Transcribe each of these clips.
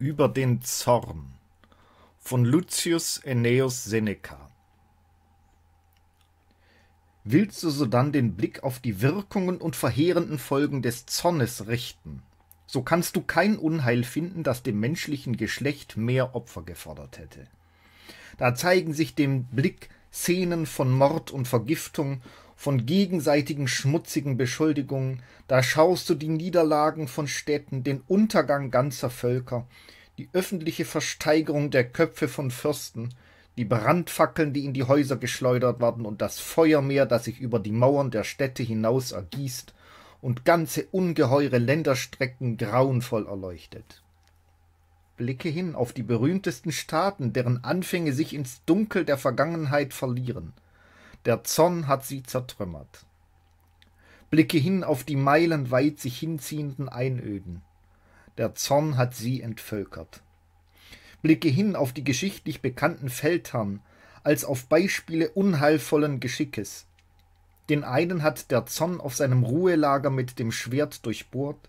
Über den Zorn von Lucius Aeneus Seneca Willst du sodann den Blick auf die Wirkungen und verheerenden Folgen des Zornes richten, so kannst du kein Unheil finden, das dem menschlichen Geschlecht mehr Opfer gefordert hätte. Da zeigen sich dem Blick Szenen von Mord und Vergiftung von gegenseitigen schmutzigen Beschuldigungen, da schaust du die Niederlagen von Städten, den Untergang ganzer Völker, die öffentliche Versteigerung der Köpfe von Fürsten, die Brandfackeln, die in die Häuser geschleudert werden, und das Feuermeer, das sich über die Mauern der Städte hinaus ergießt und ganze ungeheure Länderstrecken grauenvoll erleuchtet. Blicke hin auf die berühmtesten Staaten, deren Anfänge sich ins Dunkel der Vergangenheit verlieren – der Zorn hat sie zertrümmert. Blicke hin auf die meilenweit sich hinziehenden Einöden. Der Zorn hat sie entvölkert. Blicke hin auf die geschichtlich bekannten Feldherren als auf Beispiele unheilvollen Geschickes. Den einen hat der Zorn auf seinem Ruhelager mit dem Schwert durchbohrt,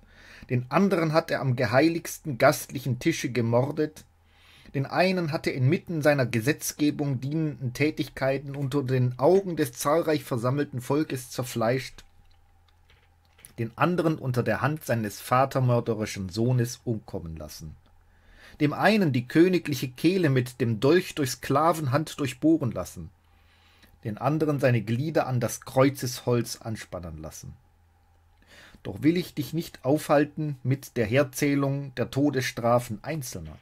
den anderen hat er am geheiligsten gastlichen Tische gemordet, den einen hatte inmitten seiner Gesetzgebung dienenden Tätigkeiten unter den Augen des zahlreich versammelten Volkes zerfleischt, den anderen unter der Hand seines vatermörderischen Sohnes umkommen lassen. Dem einen die königliche Kehle mit dem Dolch durch Sklavenhand durchbohren lassen, den anderen seine Glieder an das Kreuzesholz anspannen lassen. Doch will ich dich nicht aufhalten mit der Herzählung der Todesstrafen Einzelner.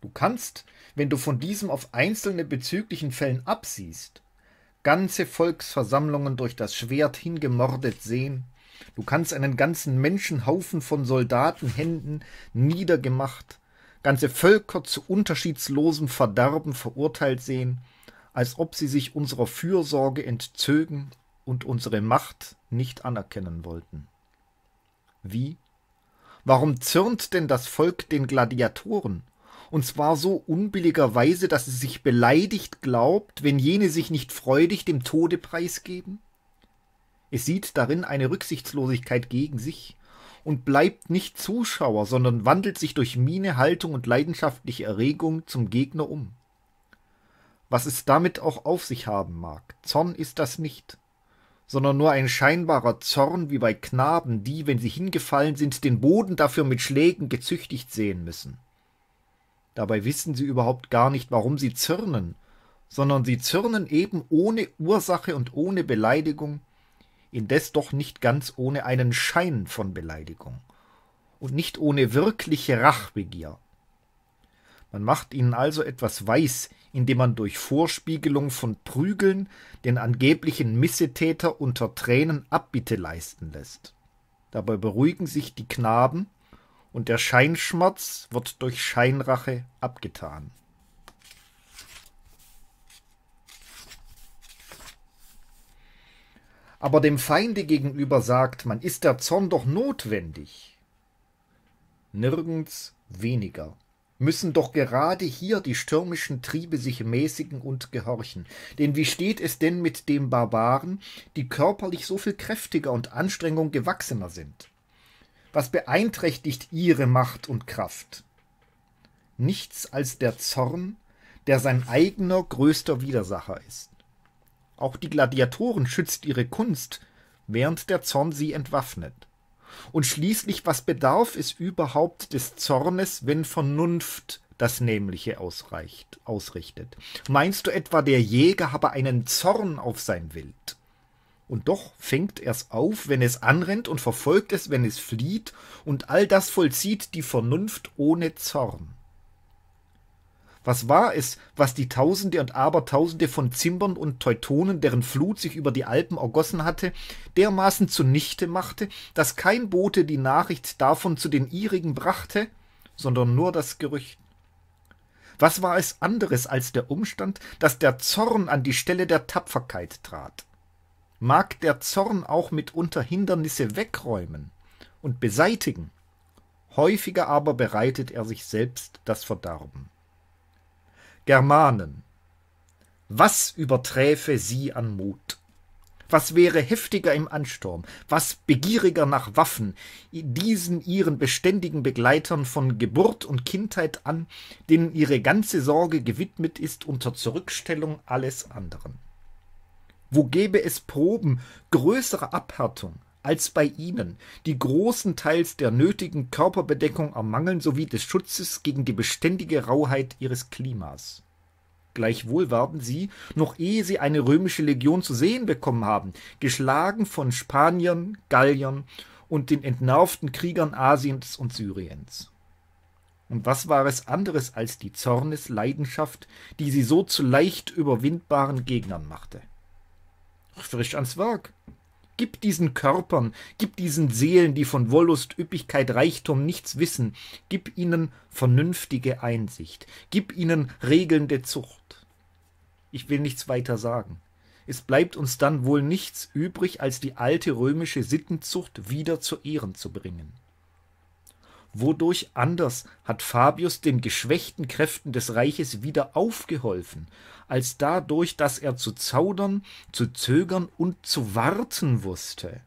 Du kannst, wenn du von diesem auf einzelne bezüglichen Fällen absiehst, ganze Volksversammlungen durch das Schwert hingemordet sehen, du kannst einen ganzen Menschenhaufen von Soldatenhänden niedergemacht, ganze Völker zu unterschiedslosem Verderben verurteilt sehen, als ob sie sich unserer Fürsorge entzögen und unsere Macht nicht anerkennen wollten. Wie? Warum zürnt denn das Volk den Gladiatoren, und zwar so unbilligerweise, dass es sich beleidigt glaubt, wenn jene sich nicht freudig dem Tode preisgeben? Es sieht darin eine Rücksichtslosigkeit gegen sich und bleibt nicht Zuschauer, sondern wandelt sich durch Miene, Haltung und leidenschaftliche Erregung zum Gegner um. Was es damit auch auf sich haben mag, Zorn ist das nicht, sondern nur ein scheinbarer Zorn wie bei Knaben, die, wenn sie hingefallen sind, den Boden dafür mit Schlägen gezüchtigt sehen müssen. Dabei wissen sie überhaupt gar nicht, warum sie zürnen, sondern sie zürnen eben ohne Ursache und ohne Beleidigung, indes doch nicht ganz ohne einen Schein von Beleidigung und nicht ohne wirkliche Rachbegier. Man macht ihnen also etwas weiß, indem man durch Vorspiegelung von Prügeln den angeblichen Missetäter unter Tränen Abbitte leisten lässt. Dabei beruhigen sich die Knaben und der Scheinschmerz wird durch Scheinrache abgetan. Aber dem Feinde gegenüber sagt man, ist der Zorn doch notwendig. Nirgends weniger müssen doch gerade hier die stürmischen Triebe sich mäßigen und gehorchen. Denn wie steht es denn mit den Barbaren, die körperlich so viel kräftiger und Anstrengung gewachsener sind? Was beeinträchtigt ihre Macht und Kraft? Nichts als der Zorn, der sein eigener größter Widersacher ist. Auch die Gladiatoren schützt ihre Kunst, während der Zorn sie entwaffnet. Und schließlich, was bedarf es überhaupt des Zornes, wenn Vernunft das Nämliche ausreicht, ausrichtet? Meinst du etwa, der Jäger habe einen Zorn auf sein Wild? Und doch fängt er's auf, wenn es anrennt und verfolgt es, wenn es flieht, und all das vollzieht die Vernunft ohne Zorn. Was war es, was die Tausende und Abertausende von Zimbern und Teutonen, deren Flut sich über die Alpen ergossen hatte, dermaßen zunichte machte, dass kein Bote die Nachricht davon zu den ihrigen brachte, sondern nur das Gerücht. Was war es anderes als der Umstand, dass der Zorn an die Stelle der Tapferkeit trat? mag der Zorn auch mitunter Hindernisse wegräumen und beseitigen, häufiger aber bereitet er sich selbst das Verderben. Germanen, was überträfe sie an Mut? Was wäre heftiger im Ansturm, was begieriger nach Waffen, diesen ihren beständigen Begleitern von Geburt und Kindheit an, denen ihre ganze Sorge gewidmet ist unter Zurückstellung alles anderen? Wo gäbe es Proben größerer Abhärtung als bei ihnen, die großenteils der nötigen Körperbedeckung ermangeln sowie des Schutzes gegen die beständige Rauheit ihres Klimas? Gleichwohl werden sie, noch ehe sie eine römische Legion zu sehen bekommen haben, geschlagen von Spaniern, Galliern und den entnervten Kriegern Asiens und Syriens. Und was war es anderes als die Zornesleidenschaft, die sie so zu leicht überwindbaren Gegnern machte? frisch ans Werk. Gib diesen Körpern, gib diesen Seelen, die von Wollust, Üppigkeit, Reichtum nichts wissen, gib ihnen vernünftige Einsicht, gib ihnen regelnde Zucht. Ich will nichts weiter sagen. Es bleibt uns dann wohl nichts übrig, als die alte römische Sittenzucht wieder zu Ehren zu bringen. Wodurch anders hat Fabius den geschwächten Kräften des Reiches wieder aufgeholfen, als dadurch, dass er zu zaudern, zu zögern und zu warten wusste.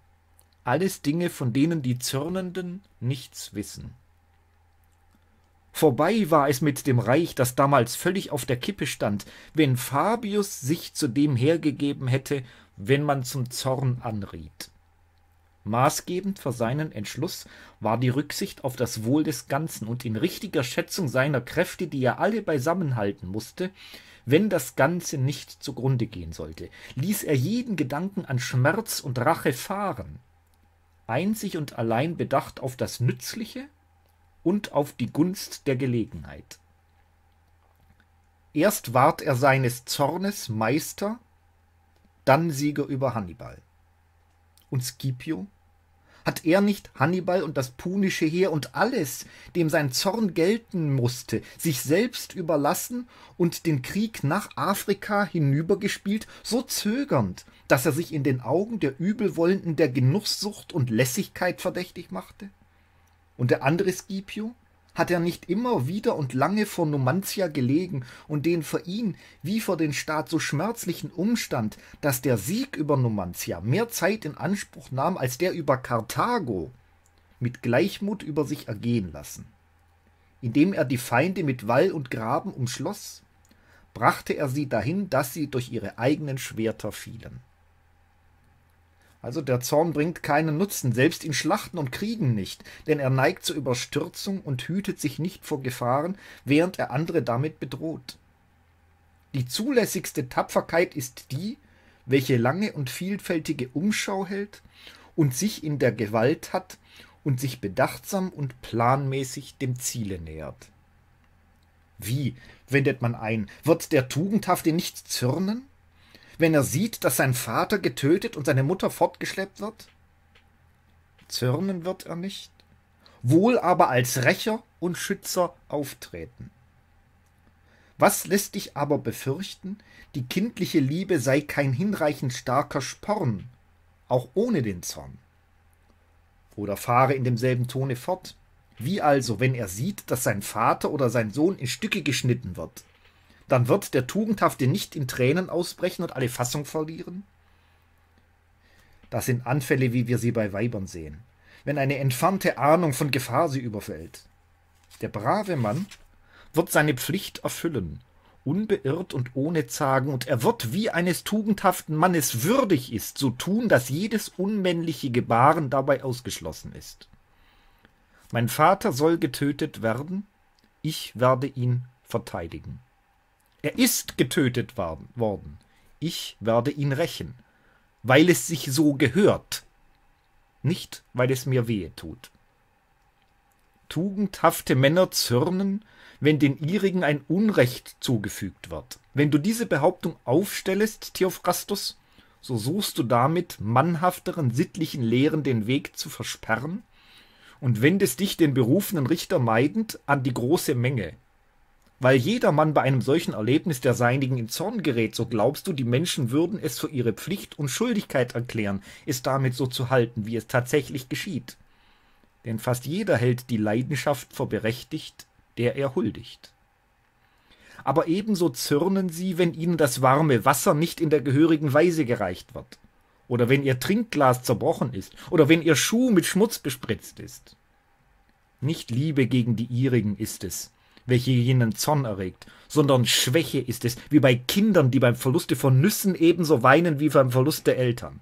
Alles Dinge, von denen die Zürnenden nichts wissen. Vorbei war es mit dem Reich, das damals völlig auf der Kippe stand, wenn Fabius sich zu dem hergegeben hätte, wenn man zum Zorn anriet. Maßgebend für seinen Entschluss war die Rücksicht auf das Wohl des Ganzen und in richtiger Schätzung seiner Kräfte, die er alle beisammenhalten musste, wenn das Ganze nicht zugrunde gehen sollte, ließ er jeden Gedanken an Schmerz und Rache fahren, einzig und allein bedacht auf das Nützliche und auf die Gunst der Gelegenheit. Erst ward er seines Zornes Meister, dann Sieger über Hannibal. Und Scipio hat er nicht Hannibal und das punische Heer und alles, dem sein Zorn gelten mußte, sich selbst überlassen und den Krieg nach Afrika hinübergespielt, so zögernd, daß er sich in den Augen der Übelwollenden der Genusssucht und Lässigkeit verdächtig machte? Und der andere Scipio, hat er nicht immer wieder und lange vor Numantia gelegen und den für ihn wie für den Staat so schmerzlichen Umstand, dass der Sieg über Numantia mehr Zeit in Anspruch nahm als der über Karthago, mit Gleichmut über sich ergehen lassen. Indem er die Feinde mit Wall und Graben umschloss, brachte er sie dahin, dass sie durch ihre eigenen Schwerter fielen. Also der Zorn bringt keinen Nutzen, selbst in Schlachten und Kriegen nicht, denn er neigt zur Überstürzung und hütet sich nicht vor Gefahren, während er andere damit bedroht. Die zulässigste Tapferkeit ist die, welche lange und vielfältige Umschau hält und sich in der Gewalt hat und sich bedachtsam und planmäßig dem Ziele nähert. Wie, wendet man ein, wird der Tugendhafte nicht zürnen? wenn er sieht, dass sein Vater getötet und seine Mutter fortgeschleppt wird? Zürnen wird er nicht, wohl aber als Rächer und Schützer auftreten. Was lässt dich aber befürchten? Die kindliche Liebe sei kein hinreichend starker Sporn, auch ohne den Zorn. Oder fahre in demselben Tone fort. Wie also, wenn er sieht, dass sein Vater oder sein Sohn in Stücke geschnitten wird? dann wird der Tugendhafte nicht in Tränen ausbrechen und alle Fassung verlieren? Das sind Anfälle, wie wir sie bei Weibern sehen, wenn eine entfernte Ahnung von Gefahr sie überfällt. Der brave Mann wird seine Pflicht erfüllen, unbeirrt und ohne Zagen, und er wird, wie eines tugendhaften Mannes würdig ist, so tun, dass jedes unmännliche Gebaren dabei ausgeschlossen ist. Mein Vater soll getötet werden, ich werde ihn verteidigen. Er ist getötet worden. Ich werde ihn rächen, weil es sich so gehört, nicht weil es mir wehe tut. Tugendhafte Männer zürnen, wenn den ihrigen ein Unrecht zugefügt wird. Wenn du diese Behauptung aufstellest, Theophrastus, so suchst du damit mannhafteren sittlichen Lehren den Weg zu versperren und wendest dich den berufenen Richter meidend an die große Menge, weil jedermann bei einem solchen Erlebnis der Seinigen in Zorn gerät, so glaubst du, die Menschen würden es für ihre Pflicht und Schuldigkeit erklären, es damit so zu halten, wie es tatsächlich geschieht. Denn fast jeder hält die Leidenschaft für berechtigt, der er huldigt aber ebenso zürnen sie, wenn ihnen das warme Wasser nicht in der gehörigen Weise gereicht wird, oder wenn ihr Trinkglas zerbrochen ist, oder wenn ihr Schuh mit Schmutz bespritzt ist. Nicht Liebe gegen die ihrigen ist es, welche jenen Zorn erregt, sondern Schwäche ist es, wie bei Kindern, die beim Verluste von Nüssen ebenso weinen wie beim Verlust der Eltern.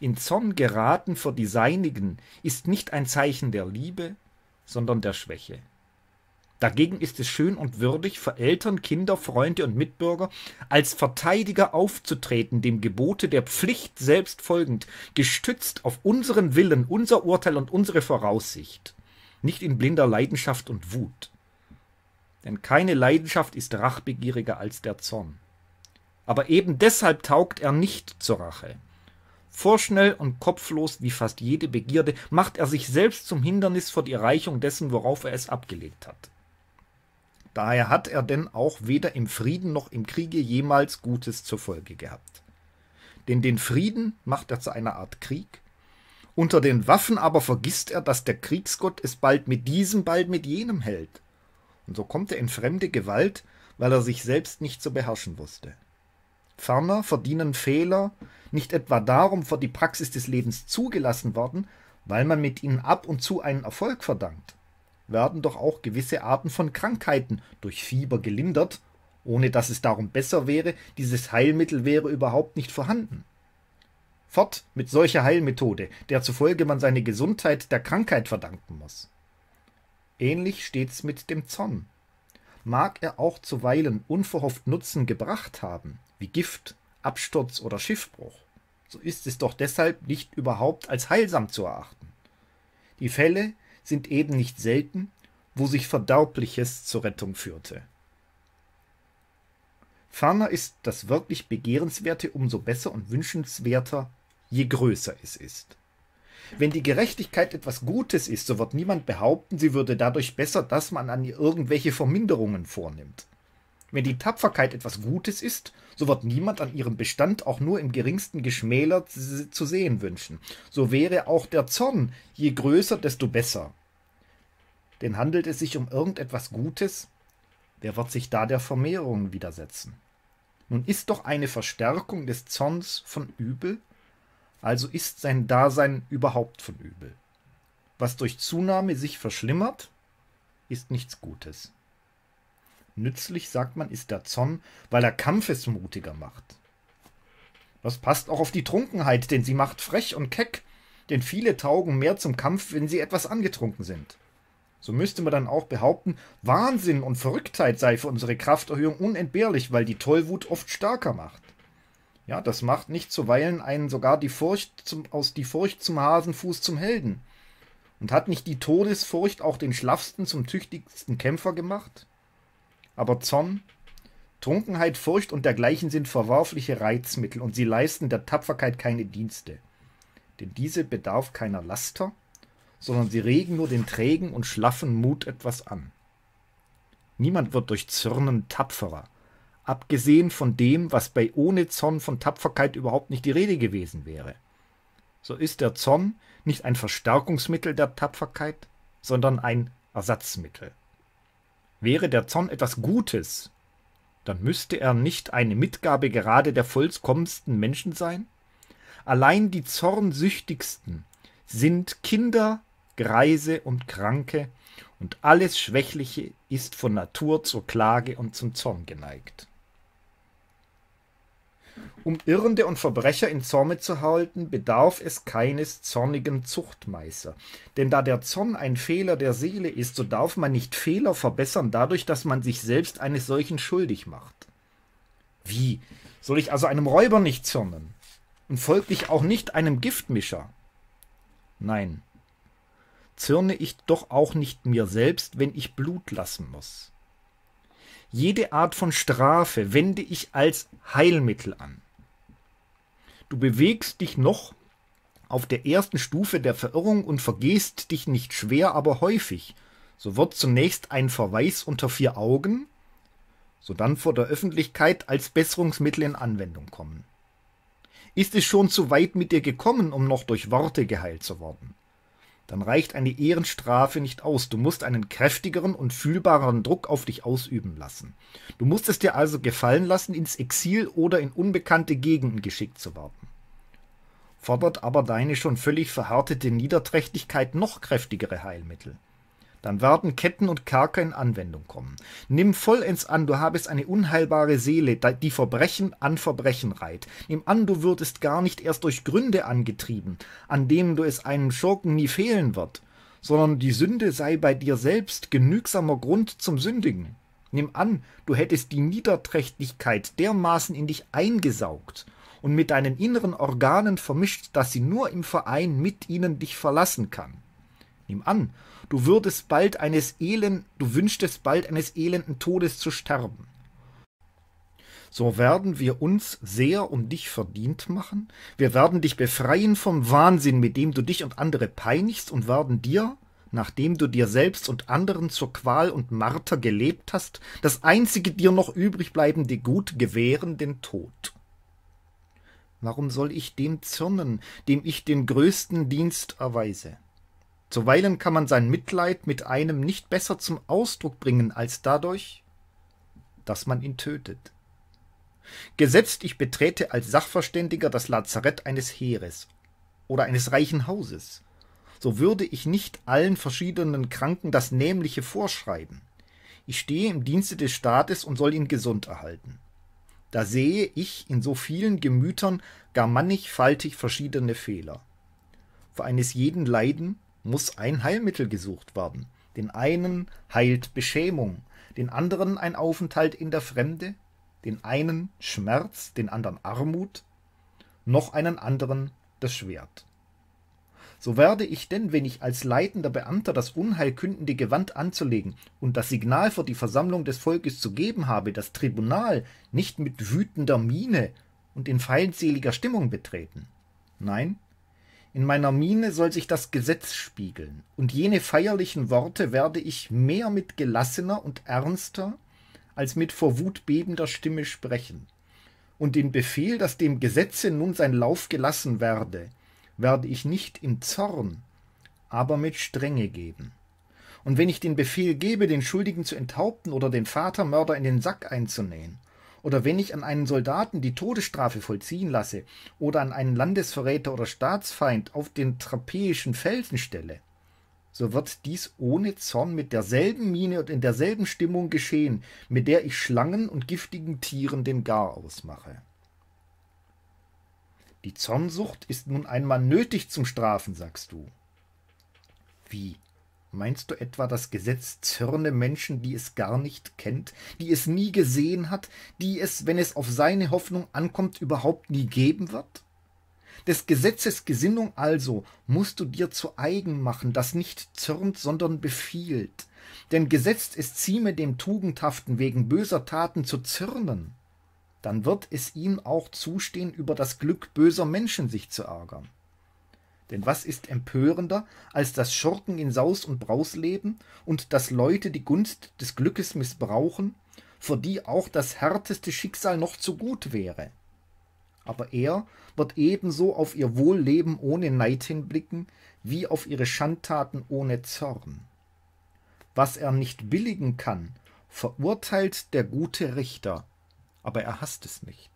In Zorn geraten vor die Seinigen ist nicht ein Zeichen der Liebe, sondern der Schwäche. Dagegen ist es schön und würdig, für Eltern, Kinder, Freunde und Mitbürger als Verteidiger aufzutreten, dem Gebote der Pflicht selbst folgend, gestützt auf unseren Willen, unser Urteil und unsere Voraussicht, nicht in blinder Leidenschaft und Wut. Denn keine Leidenschaft ist rachbegieriger als der Zorn. Aber eben deshalb taugt er nicht zur Rache. Vorschnell und kopflos wie fast jede Begierde macht er sich selbst zum Hindernis vor die Erreichung dessen, worauf er es abgelegt hat. Daher hat er denn auch weder im Frieden noch im Kriege jemals Gutes zur Folge gehabt. Denn den Frieden macht er zu einer Art Krieg, unter den Waffen aber vergisst er, dass der Kriegsgott es bald mit diesem, bald mit jenem hält. Und so kommt er in fremde Gewalt, weil er sich selbst nicht zu beherrschen wusste. Ferner verdienen Fehler nicht etwa darum vor die Praxis des Lebens zugelassen worden, weil man mit ihnen ab und zu einen Erfolg verdankt, werden doch auch gewisse Arten von Krankheiten durch Fieber gelindert, ohne dass es darum besser wäre, dieses Heilmittel wäre überhaupt nicht vorhanden. Fort mit solcher Heilmethode, der zufolge man seine Gesundheit der Krankheit verdanken muss. Ähnlich steht's mit dem Zorn. Mag er auch zuweilen unverhofft Nutzen gebracht haben, wie Gift, Absturz oder Schiffbruch, so ist es doch deshalb nicht überhaupt als heilsam zu erachten. Die Fälle sind eben nicht selten, wo sich Verderbliches zur Rettung führte. Ferner ist das wirklich Begehrenswerte umso besser und wünschenswerter, je größer es ist. Wenn die Gerechtigkeit etwas Gutes ist, so wird niemand behaupten, sie würde dadurch besser, dass man an ihr irgendwelche Verminderungen vornimmt. Wenn die Tapferkeit etwas Gutes ist, so wird niemand an ihrem Bestand auch nur im geringsten geschmälert zu sehen wünschen. So wäre auch der Zorn, je größer, desto besser. Denn handelt es sich um irgendetwas Gutes, wer wird sich da der Vermehrung widersetzen? Nun ist doch eine Verstärkung des Zorns von Übel? also ist sein Dasein überhaupt von übel. Was durch Zunahme sich verschlimmert, ist nichts Gutes. Nützlich, sagt man, ist der Zorn, weil er kampfesmutiger macht. Das passt auch auf die Trunkenheit, denn sie macht frech und keck, denn viele taugen mehr zum Kampf, wenn sie etwas angetrunken sind. So müsste man dann auch behaupten, Wahnsinn und Verrücktheit sei für unsere Krafterhöhung unentbehrlich, weil die Tollwut oft stärker macht. Ja, das macht nicht zuweilen einen sogar die Furcht zum, aus die Furcht zum Hasenfuß zum Helden. Und hat nicht die Todesfurcht auch den schlaffsten zum tüchtigsten Kämpfer gemacht? Aber Zorn, Trunkenheit, Furcht und dergleichen sind verwerfliche Reizmittel und sie leisten der Tapferkeit keine Dienste. Denn diese bedarf keiner Laster, sondern sie regen nur den trägen und schlaffen Mut etwas an. Niemand wird durch Zürnen tapferer, abgesehen von dem, was bei ohne Zorn von Tapferkeit überhaupt nicht die Rede gewesen wäre. So ist der Zorn nicht ein Verstärkungsmittel der Tapferkeit, sondern ein Ersatzmittel. Wäre der Zorn etwas Gutes, dann müsste er nicht eine Mitgabe gerade der vollkommensten Menschen sein? Allein die zornsüchtigsten sind Kinder, Greise und Kranke, und alles Schwächliche ist von Natur zur Klage und zum Zorn geneigt. Um Irrende und Verbrecher in Zorne zu halten, bedarf es keines zornigen Zuchtmeister. Denn da der Zorn ein Fehler der Seele ist, so darf man nicht Fehler verbessern dadurch, dass man sich selbst eines solchen schuldig macht. Wie? Soll ich also einem Räuber nicht zürnen? Und folglich auch nicht einem Giftmischer? Nein. Zürne ich doch auch nicht mir selbst, wenn ich Blut lassen muss. Jede Art von Strafe wende ich als Heilmittel an. Du bewegst dich noch auf der ersten Stufe der Verirrung und vergehst dich nicht schwer, aber häufig. So wird zunächst ein Verweis unter vier Augen, sodann vor der Öffentlichkeit als Besserungsmittel in Anwendung kommen. Ist es schon zu weit mit dir gekommen, um noch durch Worte geheilt zu werden? dann reicht eine Ehrenstrafe nicht aus. Du musst einen kräftigeren und fühlbareren Druck auf dich ausüben lassen. Du musst es dir also gefallen lassen, ins Exil oder in unbekannte Gegenden geschickt zu werden. Fordert aber deine schon völlig verhärtete Niederträchtigkeit noch kräftigere Heilmittel dann werden Ketten und Kerker in Anwendung kommen. Nimm vollends an, du habest eine unheilbare Seele, die Verbrechen an Verbrechen reiht. Nimm an, du würdest gar nicht erst durch Gründe angetrieben, an denen du es einem Schurken nie fehlen wird, sondern die Sünde sei bei dir selbst genügsamer Grund zum Sündigen. Nimm an, du hättest die Niederträchtigkeit dermaßen in dich eingesaugt und mit deinen inneren Organen vermischt, dass sie nur im Verein mit ihnen dich verlassen kann. Nimm an, du würdest bald eines elend, du wünschtest bald eines elenden Todes zu sterben. So werden wir uns sehr um dich verdient machen, wir werden dich befreien vom Wahnsinn, mit dem du dich und andere peinigst, und werden dir, nachdem du dir selbst und anderen zur Qual und Marter gelebt hast, das einzige dir noch übrigbleibende Gut gewähren den Tod. Warum soll ich dem zürnen, dem ich den größten Dienst erweise? Zuweilen kann man sein Mitleid mit einem nicht besser zum Ausdruck bringen als dadurch, dass man ihn tötet. Gesetzt, ich beträte als Sachverständiger das Lazarett eines Heeres oder eines reichen Hauses, so würde ich nicht allen verschiedenen Kranken das Nämliche vorschreiben. Ich stehe im Dienste des Staates und soll ihn gesund erhalten. Da sehe ich in so vielen Gemütern gar mannigfaltig verschiedene Fehler. Für eines jeden Leiden muss ein Heilmittel gesucht werden. Den einen heilt Beschämung, den anderen ein Aufenthalt in der Fremde, den einen Schmerz, den anderen Armut, noch einen anderen das Schwert. So werde ich denn, wenn ich als leitender Beamter das unheilkündende Gewand anzulegen und das Signal vor die Versammlung des Volkes zu geben habe, das Tribunal nicht mit wütender Miene und in feindseliger Stimmung betreten. Nein, in meiner Miene soll sich das Gesetz spiegeln, und jene feierlichen Worte werde ich mehr mit gelassener und ernster als mit vor Wut bebender Stimme sprechen. Und den Befehl, dass dem Gesetze nun sein Lauf gelassen werde, werde ich nicht in Zorn, aber mit Strenge geben. Und wenn ich den Befehl gebe, den Schuldigen zu enthaupten oder den Vatermörder in den Sack einzunähen, oder wenn ich an einen Soldaten die Todesstrafe vollziehen lasse oder an einen Landesverräter oder Staatsfeind auf den trapeischen Felsen stelle, so wird dies ohne Zorn mit derselben Miene und in derselben Stimmung geschehen, mit der ich Schlangen und giftigen Tieren den Gar ausmache. Die Zornsucht ist nun einmal nötig zum Strafen, sagst du. Wie? Meinst du etwa, das Gesetz zürne Menschen, die es gar nicht kennt, die es nie gesehen hat, die es, wenn es auf seine Hoffnung ankommt, überhaupt nie geben wird? Des Gesetzes Gesinnung also musst du dir zu eigen machen, das nicht zürnt, sondern befiehlt. Denn gesetzt es zieme dem Tugendhaften wegen böser Taten zu zürnen, dann wird es ihm auch zustehen, über das Glück böser Menschen sich zu ärgern. Denn was ist empörender, als dass Schurken in Saus und Braus leben und dass Leute die Gunst des Glückes missbrauchen, für die auch das härteste Schicksal noch zu gut wäre? Aber er wird ebenso auf ihr Wohlleben ohne Neid hinblicken, wie auf ihre Schandtaten ohne Zorn. Was er nicht billigen kann, verurteilt der gute Richter, aber er hasst es nicht.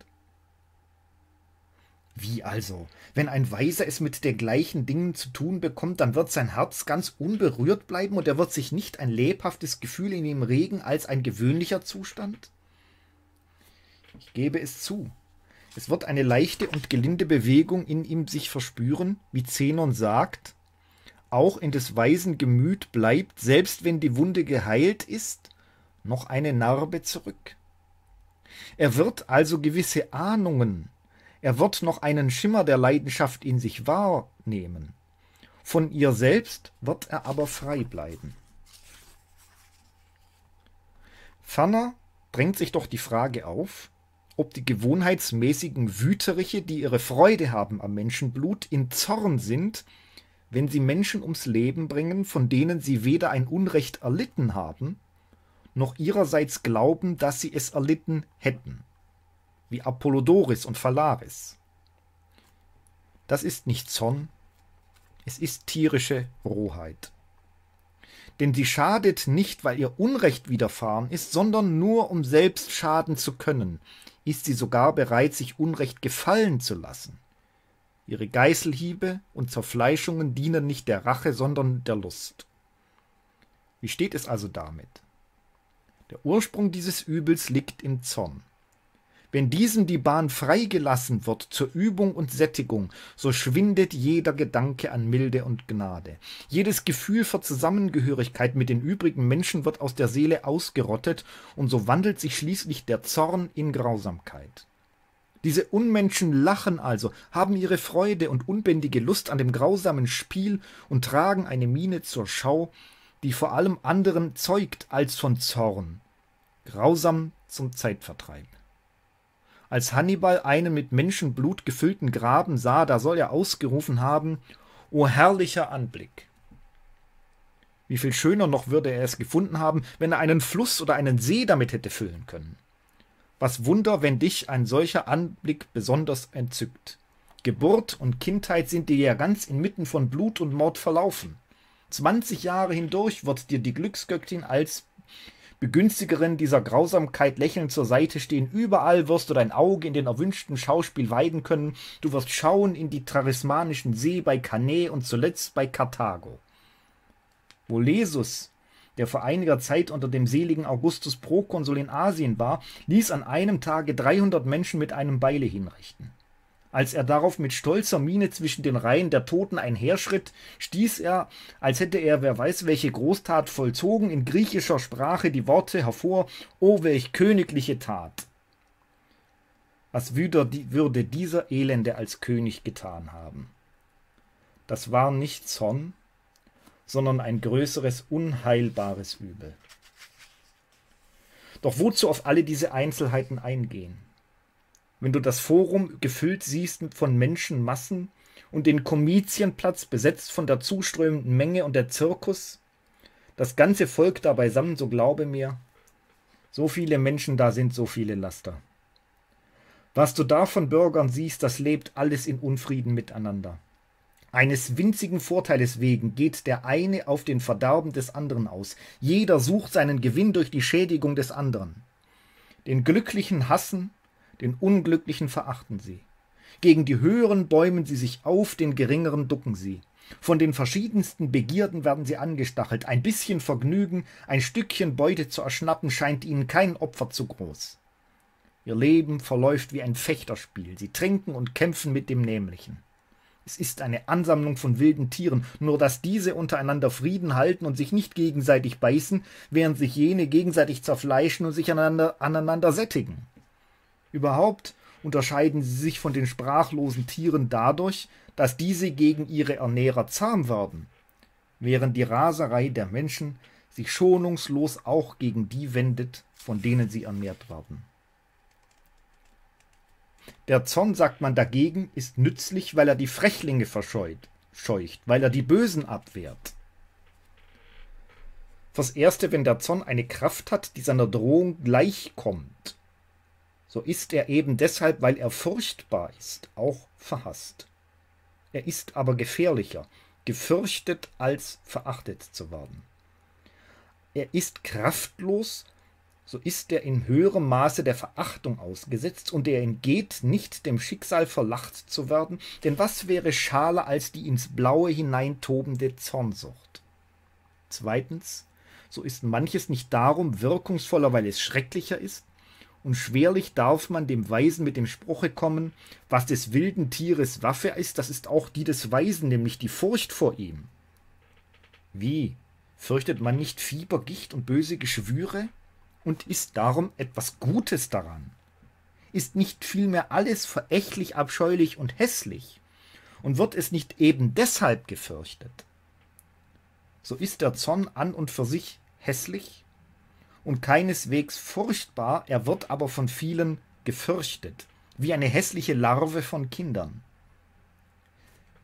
Wie also? Wenn ein Weiser es mit dergleichen Dingen zu tun bekommt, dann wird sein Herz ganz unberührt bleiben und er wird sich nicht ein lebhaftes Gefühl in ihm regen als ein gewöhnlicher Zustand? Ich gebe es zu. Es wird eine leichte und gelinde Bewegung in ihm sich verspüren, wie Zenon sagt, auch in des Weisen Gemüt bleibt, selbst wenn die Wunde geheilt ist, noch eine Narbe zurück. Er wird also gewisse Ahnungen, er wird noch einen Schimmer der Leidenschaft in sich wahrnehmen. Von ihr selbst wird er aber frei bleiben. Ferner drängt sich doch die Frage auf, ob die gewohnheitsmäßigen Wüteriche, die ihre Freude haben am Menschenblut, in Zorn sind, wenn sie Menschen ums Leben bringen, von denen sie weder ein Unrecht erlitten haben, noch ihrerseits glauben, dass sie es erlitten hätten wie Apollodoris und Phalaris. Das ist nicht Zorn, es ist tierische Rohheit. Denn sie schadet nicht, weil ihr Unrecht widerfahren ist, sondern nur um selbst schaden zu können, ist sie sogar bereit, sich Unrecht gefallen zu lassen. Ihre Geißelhiebe und Zerfleischungen dienen nicht der Rache, sondern der Lust. Wie steht es also damit? Der Ursprung dieses Übels liegt im Zorn. Wenn diesen die Bahn freigelassen wird zur Übung und Sättigung, so schwindet jeder Gedanke an Milde und Gnade. Jedes Gefühl für Zusammengehörigkeit mit den übrigen Menschen wird aus der Seele ausgerottet, und so wandelt sich schließlich der Zorn in Grausamkeit. Diese Unmenschen lachen also, haben ihre Freude und unbändige Lust an dem grausamen Spiel und tragen eine Miene zur Schau, die vor allem anderen zeugt als von Zorn. Grausam zum Zeitvertreib. Als Hannibal einen mit Menschenblut gefüllten Graben sah, da soll er ausgerufen haben, O herrlicher Anblick! Wie viel schöner noch würde er es gefunden haben, wenn er einen Fluss oder einen See damit hätte füllen können. Was Wunder, wenn dich ein solcher Anblick besonders entzückt. Geburt und Kindheit sind dir ja ganz inmitten von Blut und Mord verlaufen. Zwanzig Jahre hindurch wird dir die Glücksgöttin als Begünstigerin dieser Grausamkeit lächelnd zur Seite stehen. Überall wirst du dein Auge in den erwünschten Schauspiel weiden können. Du wirst schauen in die charismanischen See bei Cannae und zuletzt bei Karthago. Wo Lesus der vor einiger Zeit unter dem seligen Augustus Prokonsul in Asien war, ließ an einem Tage 300 Menschen mit einem Beile hinrichten. Als er darauf mit stolzer Miene zwischen den Reihen der Toten einherschritt, stieß er, als hätte er wer weiß welche Großtat vollzogen, in griechischer Sprache die Worte hervor, O welch königliche Tat! Was würde dieser Elende als König getan haben? Das war nicht Zorn, sondern ein größeres, unheilbares Übel. Doch wozu auf alle diese Einzelheiten eingehen? wenn du das Forum gefüllt siehst von Menschenmassen und den Komizienplatz besetzt von der zuströmenden Menge und der Zirkus, das ganze Volk da beisammen, so glaube mir, so viele Menschen da sind, so viele Laster. Was du da von Bürgern siehst, das lebt alles in Unfrieden miteinander. Eines winzigen Vorteiles wegen geht der eine auf den Verderben des anderen aus. Jeder sucht seinen Gewinn durch die Schädigung des anderen. Den Glücklichen hassen, den Unglücklichen verachten sie. Gegen die höheren bäumen sie sich auf, den geringeren ducken sie. Von den verschiedensten Begierden werden sie angestachelt. Ein bisschen Vergnügen, ein Stückchen Beute zu erschnappen, scheint ihnen kein Opfer zu groß. Ihr Leben verläuft wie ein Fechterspiel. Sie trinken und kämpfen mit dem Nämlichen. Es ist eine Ansammlung von wilden Tieren, nur dass diese untereinander Frieden halten und sich nicht gegenseitig beißen, während sich jene gegenseitig zerfleischen und sich aneinander, aneinander sättigen. Überhaupt unterscheiden sie sich von den sprachlosen Tieren dadurch, dass diese gegen ihre Ernährer zahm werden, während die Raserei der Menschen sich schonungslos auch gegen die wendet, von denen sie ernährt werden. Der Zorn, sagt man dagegen, ist nützlich, weil er die Frechlinge verscheucht, scheucht, weil er die Bösen abwehrt. Fürs Erste, wenn der Zorn eine Kraft hat, die seiner Drohung gleichkommt, so ist er eben deshalb, weil er furchtbar ist, auch verhasst. Er ist aber gefährlicher, gefürchtet als verachtet zu werden. Er ist kraftlos, so ist er in höherem Maße der Verachtung ausgesetzt und er entgeht nicht dem Schicksal verlacht zu werden, denn was wäre schaler als die ins Blaue hineintobende Zornsucht? Zweitens, so ist manches nicht darum wirkungsvoller, weil es schrecklicher ist, und schwerlich darf man dem Weisen mit dem Spruche kommen, was des wilden Tieres Waffe ist, das ist auch die des Weisen, nämlich die Furcht vor ihm. Wie? Fürchtet man nicht Fieber, Gicht und böse Geschwüre? Und ist darum etwas Gutes daran? Ist nicht vielmehr alles verächtlich, abscheulich und hässlich? Und wird es nicht eben deshalb gefürchtet? So ist der Zorn an und für sich hässlich, und keineswegs furchtbar, er wird aber von vielen gefürchtet, wie eine hässliche Larve von Kindern.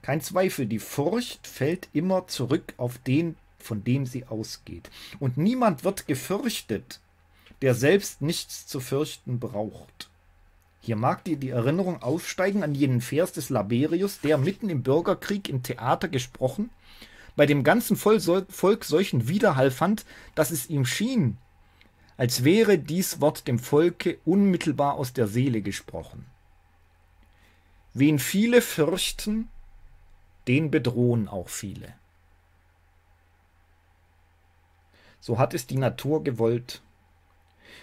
Kein Zweifel, die Furcht fällt immer zurück auf den, von dem sie ausgeht. Und niemand wird gefürchtet, der selbst nichts zu fürchten braucht. Hier mag dir die Erinnerung aufsteigen an jenen Vers des Laberius, der mitten im Bürgerkrieg im Theater gesprochen, bei dem ganzen Volk solchen Widerhall fand, dass es ihm schien, als wäre dies Wort dem Volke unmittelbar aus der Seele gesprochen. Wen viele fürchten, den bedrohen auch viele. So hat es die Natur gewollt.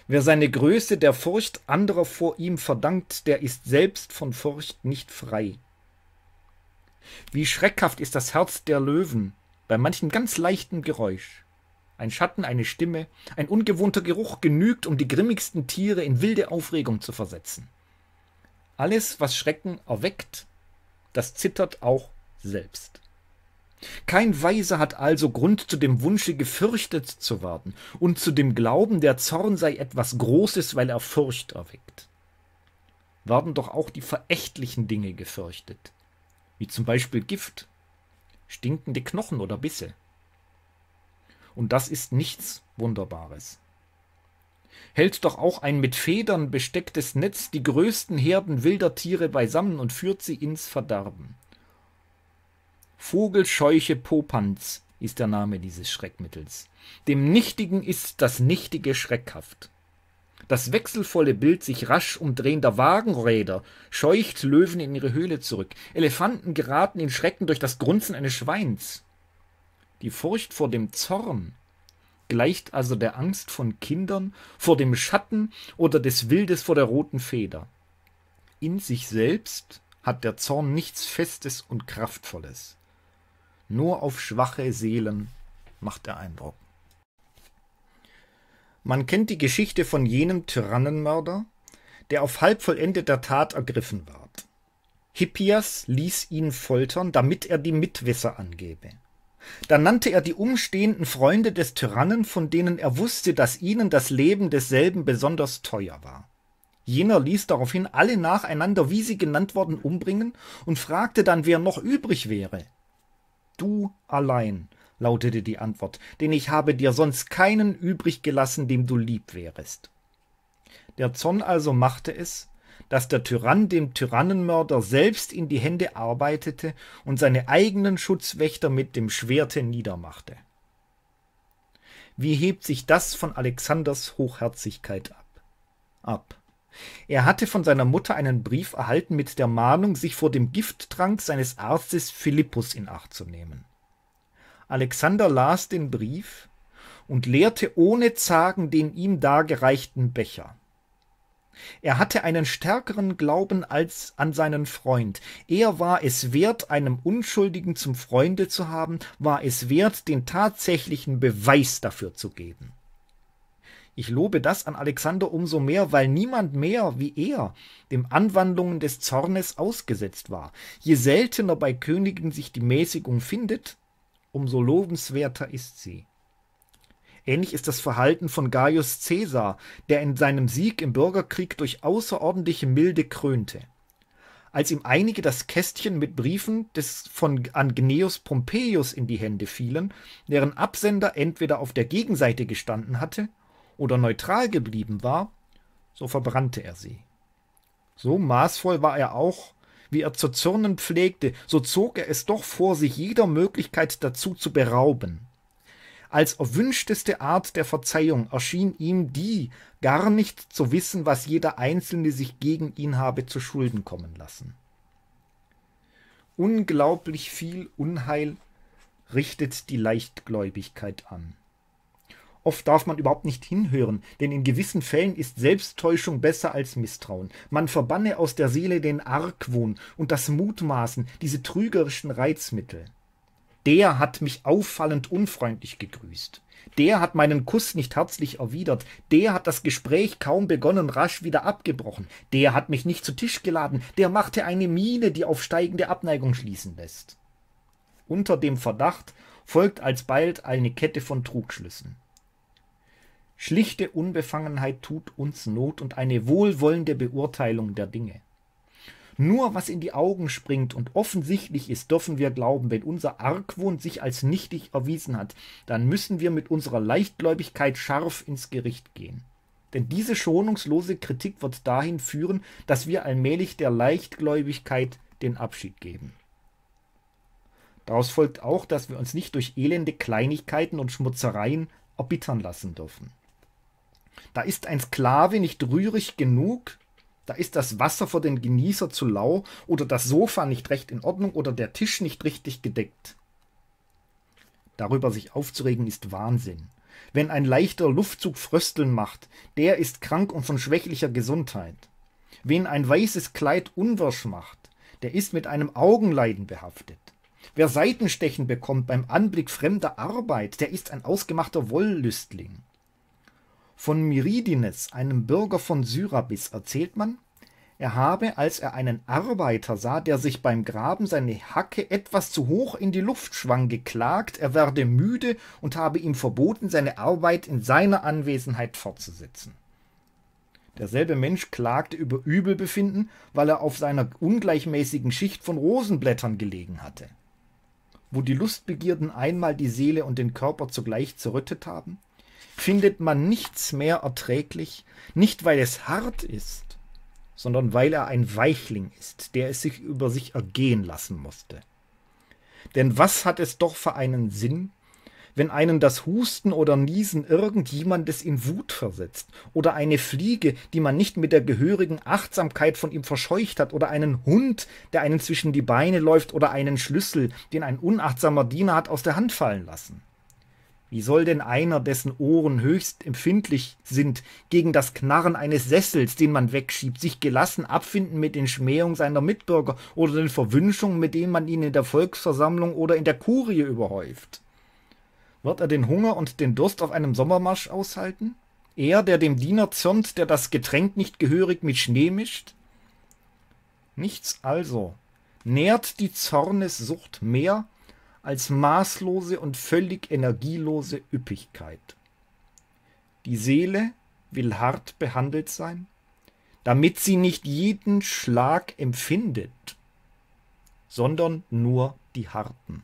Wer seine Größe der Furcht anderer vor ihm verdankt, der ist selbst von Furcht nicht frei. Wie schreckhaft ist das Herz der Löwen bei manchem ganz leichten Geräusch. Ein Schatten, eine Stimme, ein ungewohnter Geruch genügt, um die grimmigsten Tiere in wilde Aufregung zu versetzen. Alles, was Schrecken erweckt, das zittert auch selbst. Kein Weiser hat also Grund zu dem Wunsche, gefürchtet zu werden und zu dem Glauben, der Zorn sei etwas Großes, weil er Furcht erweckt. Werden doch auch die verächtlichen Dinge gefürchtet, wie zum Beispiel Gift, stinkende Knochen oder Bisse und das ist nichts Wunderbares. Hält doch auch ein mit Federn bestecktes Netz die größten Herden wilder Tiere beisammen und führt sie ins Verderben. Vogelscheuche Popanz ist der Name dieses Schreckmittels. Dem Nichtigen ist das Nichtige schreckhaft. Das wechselvolle Bild sich rasch umdrehender Wagenräder scheucht Löwen in ihre Höhle zurück. Elefanten geraten in Schrecken durch das Grunzen eines Schweins. Die Furcht vor dem Zorn gleicht also der Angst von Kindern vor dem Schatten oder des Wildes vor der roten Feder. In sich selbst hat der Zorn nichts Festes und Kraftvolles. Nur auf schwache Seelen macht er Eindruck. Man kennt die Geschichte von jenem Tyrannenmörder, der auf halb vollendeter Tat ergriffen ward. Hippias ließ ihn foltern, damit er die Mitwisser angebe. Da nannte er die umstehenden Freunde des Tyrannen, von denen er wusste, dass ihnen das Leben desselben besonders teuer war. Jener ließ daraufhin alle nacheinander, wie sie genannt worden, umbringen und fragte dann, wer noch übrig wäre. Du allein, lautete die Antwort, denn ich habe dir sonst keinen übrig gelassen, dem du lieb wärest. Der Zorn also machte es, dass der Tyrann dem Tyrannenmörder selbst in die Hände arbeitete und seine eigenen Schutzwächter mit dem Schwerte niedermachte. Wie hebt sich das von Alexanders Hochherzigkeit ab? ab? Er hatte von seiner Mutter einen Brief erhalten mit der Mahnung, sich vor dem Gifttrank seines Arztes Philippus in Acht zu nehmen. Alexander las den Brief und leerte ohne Zagen den ihm dargereichten Becher. Er hatte einen stärkeren Glauben als an seinen Freund. Er war es wert, einem Unschuldigen zum Freunde zu haben, war es wert, den tatsächlichen Beweis dafür zu geben. Ich lobe das an Alexander umso mehr, weil niemand mehr wie er dem Anwandlungen des Zornes ausgesetzt war. Je seltener bei Königen sich die Mäßigung findet, umso lobenswerter ist sie. Ähnlich ist das Verhalten von Gaius Caesar, der in seinem Sieg im Bürgerkrieg durch außerordentliche Milde krönte. Als ihm einige das Kästchen mit Briefen des von Angeneus Pompeius in die Hände fielen, deren Absender entweder auf der Gegenseite gestanden hatte oder neutral geblieben war, so verbrannte er sie. So maßvoll war er auch, wie er zu zürnen pflegte, so zog er es doch vor, sich jeder Möglichkeit dazu zu berauben. Als erwünschteste Art der Verzeihung erschien ihm die, gar nicht zu wissen, was jeder Einzelne sich gegen ihn habe zu Schulden kommen lassen. Unglaublich viel Unheil richtet die Leichtgläubigkeit an. Oft darf man überhaupt nicht hinhören, denn in gewissen Fällen ist Selbsttäuschung besser als Misstrauen. Man verbanne aus der Seele den Argwohn und das Mutmaßen, diese trügerischen Reizmittel. Der hat mich auffallend unfreundlich gegrüßt. Der hat meinen Kuss nicht herzlich erwidert. Der hat das Gespräch kaum begonnen, rasch wieder abgebrochen. Der hat mich nicht zu Tisch geladen. Der machte eine Miene, die auf steigende Abneigung schließen lässt. Unter dem Verdacht folgt alsbald eine Kette von Trugschlüssen. Schlichte Unbefangenheit tut uns Not und eine wohlwollende Beurteilung der Dinge. Nur was in die Augen springt und offensichtlich ist, dürfen wir glauben, wenn unser Argwohn sich als nichtig erwiesen hat, dann müssen wir mit unserer Leichtgläubigkeit scharf ins Gericht gehen. Denn diese schonungslose Kritik wird dahin führen, dass wir allmählich der Leichtgläubigkeit den Abschied geben. Daraus folgt auch, dass wir uns nicht durch elende Kleinigkeiten und Schmutzereien erbittern lassen dürfen. Da ist ein Sklave nicht rührig genug, da ist das Wasser für den Genießer zu lau oder das Sofa nicht recht in Ordnung oder der Tisch nicht richtig gedeckt. Darüber sich aufzuregen ist Wahnsinn. Wenn ein leichter Luftzug Frösteln macht, der ist krank und von schwächlicher Gesundheit. Wen ein weißes Kleid unwirsch macht, der ist mit einem Augenleiden behaftet. Wer Seitenstechen bekommt beim Anblick fremder Arbeit, der ist ein ausgemachter Wollüstling. Von Miridates, einem Bürger von Syrabis, erzählt man, er habe, als er einen Arbeiter sah, der sich beim Graben seine Hacke etwas zu hoch in die Luft schwang, geklagt, er werde müde und habe ihm verboten, seine Arbeit in seiner Anwesenheit fortzusetzen. Derselbe Mensch klagte über Übelbefinden, weil er auf seiner ungleichmäßigen Schicht von Rosenblättern gelegen hatte. Wo die Lustbegierden einmal die Seele und den Körper zugleich zerrüttet haben, findet man nichts mehr erträglich, nicht weil es hart ist, sondern weil er ein Weichling ist, der es sich über sich ergehen lassen musste. Denn was hat es doch für einen Sinn, wenn einen das Husten oder Niesen irgendjemandes in Wut versetzt, oder eine Fliege, die man nicht mit der gehörigen Achtsamkeit von ihm verscheucht hat, oder einen Hund, der einen zwischen die Beine läuft, oder einen Schlüssel, den ein unachtsamer Diener hat aus der Hand fallen lassen. Wie soll denn einer, dessen Ohren höchst empfindlich sind, gegen das Knarren eines Sessels, den man wegschiebt, sich gelassen abfinden mit den Schmähungen seiner Mitbürger oder den Verwünschungen, mit denen man ihn in der Volksversammlung oder in der Kurie überhäuft? Wird er den Hunger und den Durst auf einem Sommermarsch aushalten? Er, der dem Diener zürnt, der das Getränk nicht gehörig mit Schnee mischt? Nichts also. Nährt die Zornessucht mehr als maßlose und völlig energielose Üppigkeit. Die Seele will hart behandelt sein, damit sie nicht jeden Schlag empfindet, sondern nur die harten.